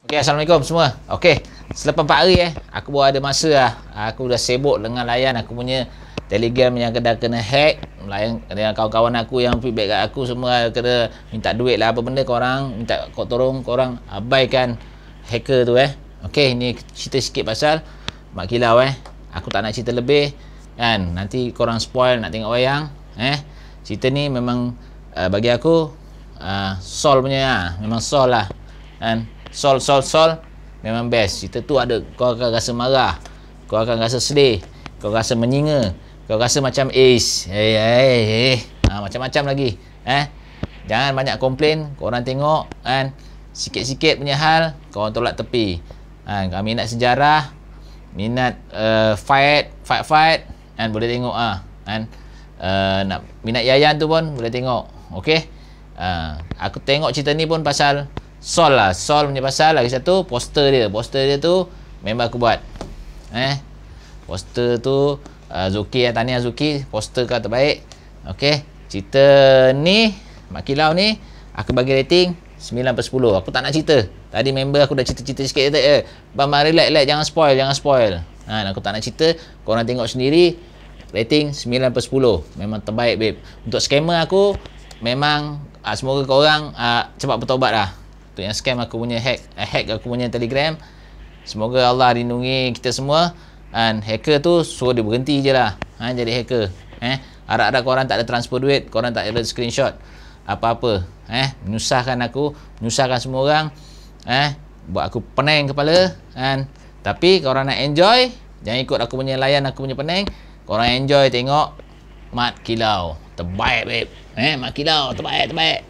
Okey, assalamualaikum semua. Okey, selepas 4 hari eh, aku buat ada masa lah. Aku dah sibuk dengan layan aku punya Telegram yang dah kena hack. Layan dengan kawan-kawan aku yang feedback kat aku semua kena minta duit lah apa benda korang, minta kau tolong korang abaikan hacker tu eh. Okey, ni cerita sikit pasal Mak Kilau eh. Aku tak nak cerita lebih kan. Nanti korang spoil nak tengok wayang eh. Cerita ni memang uh, bagi aku uh, sol punya lah. Memang sol lah. Kan? sol sol sol memang best cerita tu ada kau akan rasa marah kau akan rasa sedih kau rasa menyinga kau rasa macam ace Hei, eh, eh, hei, eh. hei. ha, macam-macam lagi eh jangan banyak komplain kau orang tengok kan sikit-sikit punya hal kau orang tolak tepi ha, kami nak sejarah minat uh, fight fight fight kan boleh tengok ah ha, kan uh, nak minat yayan tu pun boleh tengok okey uh, aku tengok cerita ni pun pasal Sol lah Sol punya pasal lah. lagi satu poster dia poster dia tu member aku buat eh poster tu uh, Zuki ya Tania Zuki poster kau terbaik Okey, cerita ni Mak Kilau ni aku bagi rating 9 per 10 aku tak nak cerita tadi member aku dah cerita-cerita sikit je eh, Bama relax relax jangan spoil jangan spoil ha, aku tak nak cerita korang tengok sendiri rating 9 per 10 memang terbaik babe untuk scammer aku memang ah, semoga korang uh, cepat bertobat lah tu yang scam aku punya hack eh, hack aku punya telegram semoga Allah lindungi kita semua And hacker tu suruh dia berhenti je lah ha, jadi hacker eh harap-harap korang tak ada transfer duit korang tak ada screenshot apa-apa eh menyusahkan aku menyusahkan semua orang eh buat aku pening kepala kan tapi korang nak enjoy jangan ikut aku punya layan aku punya pening korang enjoy tengok mat kilau terbaik babe eh mat kilau terbaik terbaik